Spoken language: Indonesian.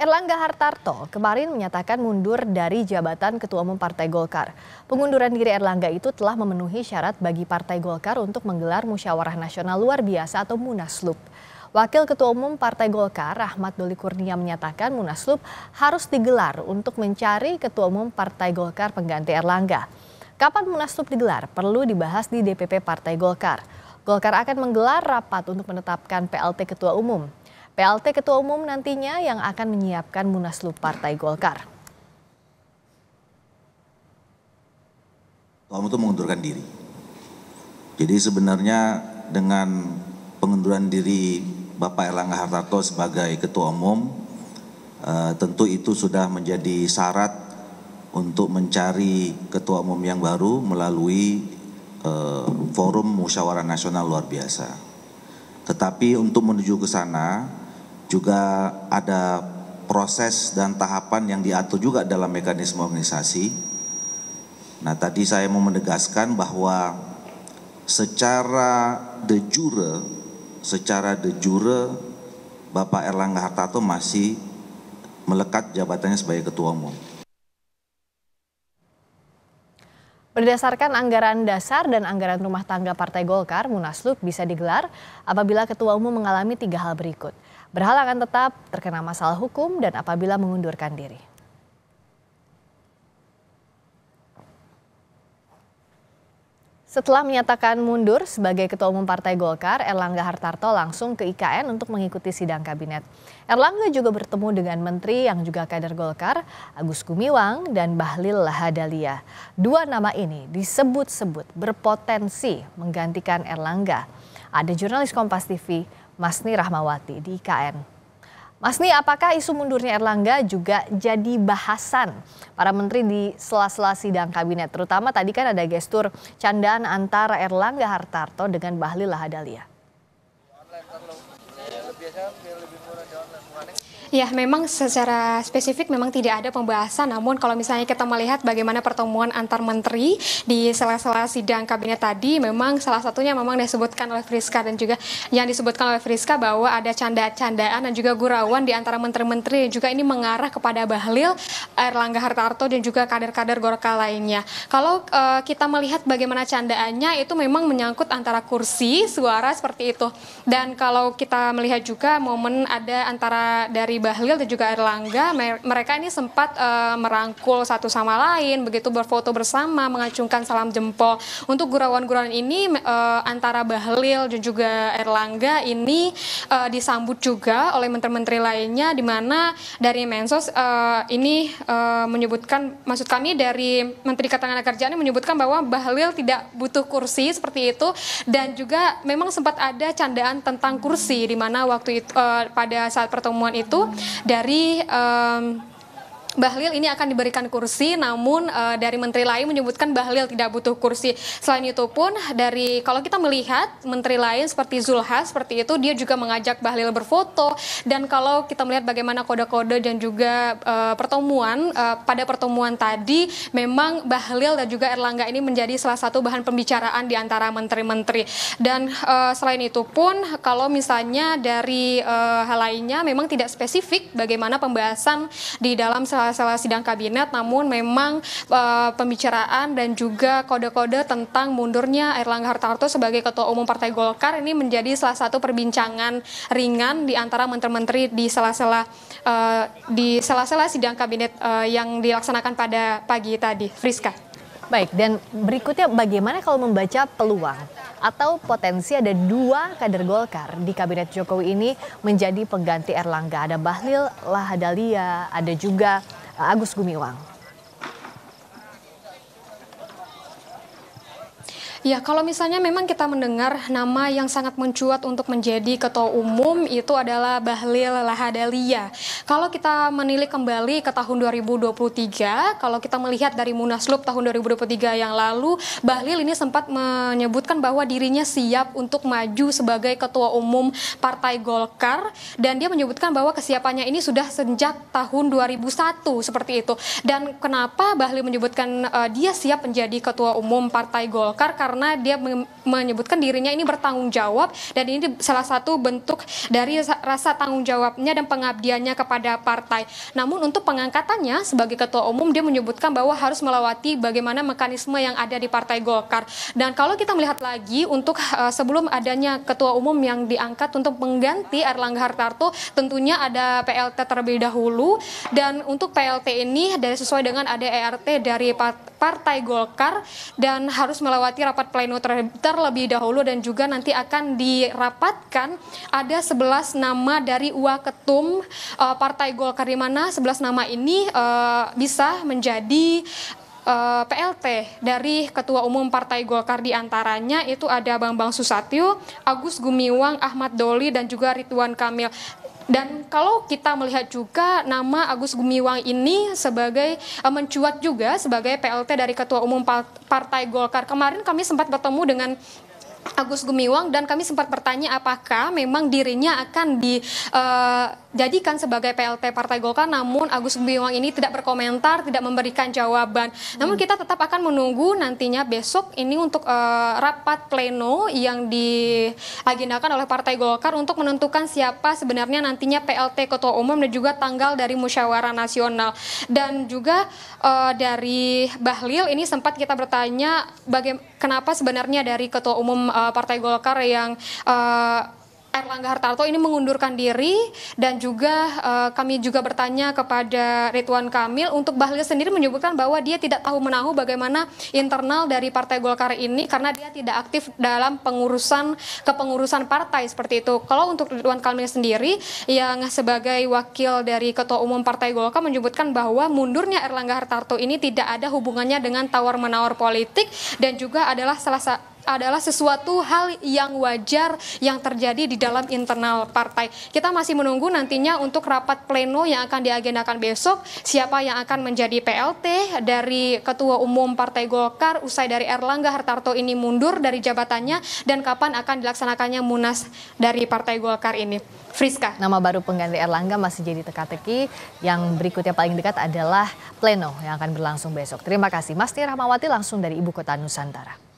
Erlangga Hartarto kemarin menyatakan mundur dari jabatan Ketua Umum Partai Golkar. Pengunduran diri Erlangga itu telah memenuhi syarat bagi Partai Golkar untuk menggelar musyawarah nasional luar biasa atau Munaslup. Wakil Ketua Umum Partai Golkar Rahmat Doli Kurnia menyatakan Munaslup harus digelar untuk mencari Ketua Umum Partai Golkar pengganti Erlangga. Kapan Munaslup digelar perlu dibahas di DPP Partai Golkar. Golkar akan menggelar rapat untuk menetapkan PLT Ketua Umum. PLT Ketua Umum nantinya yang akan menyiapkan munaslup Partai Golkar. Ketua Umum itu mengundurkan diri. Jadi sebenarnya dengan pengunduran diri Bapak Erlangga Hartarto sebagai Ketua Umum, eh, tentu itu sudah menjadi syarat untuk mencari Ketua Umum yang baru melalui eh, forum musyawarah nasional luar biasa. Tetapi untuk menuju ke sana, juga ada proses dan tahapan yang diatur juga dalam mekanisme organisasi. Nah, tadi saya mau menegaskan bahwa secara de jure, secara de jure Bapak Erlangga Hartarto masih melekat jabatannya sebagai ketua umum. Berdasarkan anggaran dasar dan anggaran rumah tangga Partai Golkar, Munaslup bisa digelar apabila Ketua Umum mengalami tiga hal berikut – Berhalangan tetap terkena masalah hukum dan apabila mengundurkan diri. Setelah menyatakan mundur sebagai Ketua Umum Partai Golkar, Erlangga Hartarto langsung ke IKN untuk mengikuti sidang kabinet. Erlangga juga bertemu dengan Menteri yang juga kader Golkar, Agus Gumiwang dan Bahlil Lahadalia. Dua nama ini disebut-sebut berpotensi menggantikan Erlangga. Ada jurnalis Kompas TV, Masni Rahmawati di IKN. Masni, apakah isu mundurnya Erlangga juga jadi bahasan para menteri di sela-sela sidang kabinet? Terutama tadi kan ada gestur candaan antara Erlangga Hartarto dengan Bahlil Lahadalia. Ya, memang secara spesifik memang tidak ada pembahasan. Namun kalau misalnya kita melihat bagaimana pertemuan antar menteri di sela-sela sidang kabinet tadi, memang salah satunya memang disebutkan oleh Friska dan juga yang disebutkan oleh Friska bahwa ada canda candaan dan juga gurauan di antara menteri-menteri juga ini mengarah kepada Bahlil, Erlangga Hartarto dan juga kader-kader Gorka lainnya. Kalau uh, kita melihat bagaimana candaannya itu memang menyangkut antara kursi, suara seperti itu. Dan kalau kita melihat juga momen ada antara dari Bahlil dan juga Erlangga mereka ini sempat uh, merangkul satu sama lain begitu berfoto bersama mengacungkan salam jempol. Untuk gurauan-gurauan ini uh, antara Bahlil dan juga Erlangga ini uh, disambut juga oleh menteri-menteri lainnya di mana dari Mensos uh, ini uh, menyebutkan maksud kami dari Menteri Ketenagakerjaan ini menyebutkan bahwa Bahlil tidak butuh kursi seperti itu dan juga memang sempat ada candaan tentang kursi di mana waktu itu uh, pada saat pertemuan itu dari um, Bahlil ini akan diberikan kursi, namun e, dari menteri lain menyebutkan Bahlil tidak butuh kursi. Selain itu pun dari kalau kita melihat menteri lain seperti Zulhas seperti itu dia juga mengajak Bahlil berfoto dan kalau kita melihat bagaimana kode-kode dan juga e, pertemuan e, pada pertemuan tadi memang Bahlil dan juga Erlangga ini menjadi salah satu bahan pembicaraan di antara menteri-menteri. Dan e, selain itu pun kalau misalnya dari e, hal lainnya memang tidak spesifik bagaimana pembahasan di dalam sela-sela sidang kabinet namun memang uh, pembicaraan dan juga kode-kode tentang mundurnya Erlangga Hartarto sebagai ketua umum Partai Golkar ini menjadi salah satu perbincangan ringan di antara menteri-menteri di sela-sela uh, di sela-sela sidang kabinet uh, yang dilaksanakan pada pagi tadi Friska Baik, dan berikutnya bagaimana kalau membaca peluang atau potensi ada dua kader Golkar di Kabinet Jokowi ini menjadi pengganti Erlangga. Ada Bahlil Lahadalia, ada juga eh, Agus Gumiwang. Ya, kalau misalnya memang kita mendengar nama yang sangat mencuat untuk menjadi ketua umum itu adalah Bahlil Lahadalia. Kalau kita menilik kembali ke tahun 2023, kalau kita melihat dari Munaslup tahun 2023 yang lalu, Bahlil ini sempat menyebutkan bahwa dirinya siap untuk maju sebagai ketua umum Partai Golkar dan dia menyebutkan bahwa kesiapannya ini sudah sejak tahun 2001 seperti itu. Dan kenapa Bahlil menyebutkan uh, dia siap menjadi ketua umum Partai Golkar? karena dia menyebutkan dirinya ini bertanggung jawab dan ini salah satu bentuk dari rasa tanggung jawabnya dan pengabdiannya kepada partai. Namun untuk pengangkatannya sebagai ketua umum dia menyebutkan bahwa harus melewati bagaimana mekanisme yang ada di Partai Golkar. Dan kalau kita melihat lagi untuk eh, sebelum adanya ketua umum yang diangkat untuk mengganti Erlangga Hartarto tentunya ada PLT terlebih dahulu dan untuk PLT ini dari sesuai dengan ADART e dari Partai Golkar dan harus melewati rapat rapat pleno terlebih dahulu dan juga nanti akan dirapatkan ada 11 nama dari Waketum uh, eh, Partai Golkar di mana 11 nama ini uh, bisa menjadi eh, PLT dari Ketua Umum Partai Golkar diantaranya itu ada Bambang Susatyo, Agus Gumiwang, Ahmad Doli, dan juga Ridwan Kamil. Dan kalau kita melihat juga nama Agus Gumiwang ini sebagai uh, mencuat juga sebagai PLT dari Ketua Umum Partai Golkar. Kemarin kami sempat bertemu dengan Agus Gumiwang dan kami sempat bertanya apakah memang dirinya akan di uh, dijadikan sebagai PLT Partai Golkar namun Agus Gumiwang ini tidak berkomentar, tidak memberikan jawaban. Namun hmm. kita tetap akan menunggu nantinya besok ini untuk uh, rapat pleno yang diagendakan oleh Partai Golkar untuk menentukan siapa sebenarnya nantinya PLT Ketua Umum dan juga tanggal dari musyawarah nasional. Dan juga uh, dari Bahlil ini sempat kita bertanya bagaimana kenapa sebenarnya dari Ketua Umum uh, Partai Golkar yang uh, Erlangga Hartarto ini mengundurkan diri dan juga uh, kami juga bertanya kepada Ridwan Kamil untuk Bahlil sendiri menyebutkan bahwa dia tidak tahu menahu bagaimana internal dari Partai Golkar ini karena dia tidak aktif dalam pengurusan kepengurusan partai seperti itu. Kalau untuk Ridwan Kamil sendiri yang sebagai wakil dari Ketua Umum Partai Golkar menyebutkan bahwa mundurnya Erlangga Hartarto ini tidak ada hubungannya dengan tawar-menawar politik dan juga adalah salah satu adalah sesuatu hal yang wajar yang terjadi di dalam internal partai. Kita masih menunggu nantinya untuk rapat pleno yang akan diagendakan besok, siapa yang akan menjadi PLT dari Ketua Umum Partai Golkar usai dari Erlangga Hartarto ini mundur dari jabatannya dan kapan akan dilaksanakannya munas dari Partai Golkar ini. Friska. Nama baru pengganti Erlangga masih jadi teka-teki. Yang berikutnya paling dekat adalah pleno yang akan berlangsung besok. Terima kasih Mas Tia Rahmawati langsung dari Ibu Kota Nusantara.